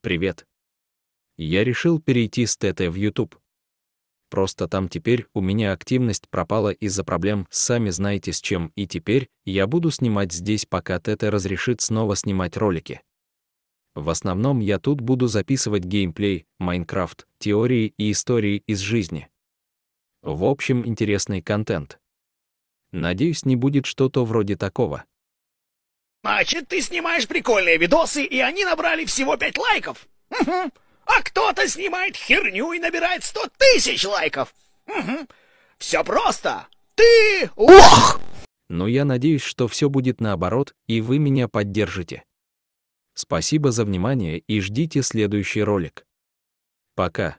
Привет. Я решил перейти с ТТ в YouTube. Просто там теперь у меня активность пропала из-за проблем, сами знаете с чем, и теперь я буду снимать здесь, пока ТТ разрешит снова снимать ролики. В основном я тут буду записывать геймплей, Майнкрафт, теории и истории из жизни. В общем, интересный контент. Надеюсь, не будет что-то вроде такого. Значит, ты снимаешь прикольные видосы, и они набрали всего пять лайков. Угу. А кто-то снимает херню и набирает сто тысяч лайков. Угу. Все просто. Ты лох! Но я надеюсь, что все будет наоборот, и вы меня поддержите. Спасибо за внимание и ждите следующий ролик. Пока.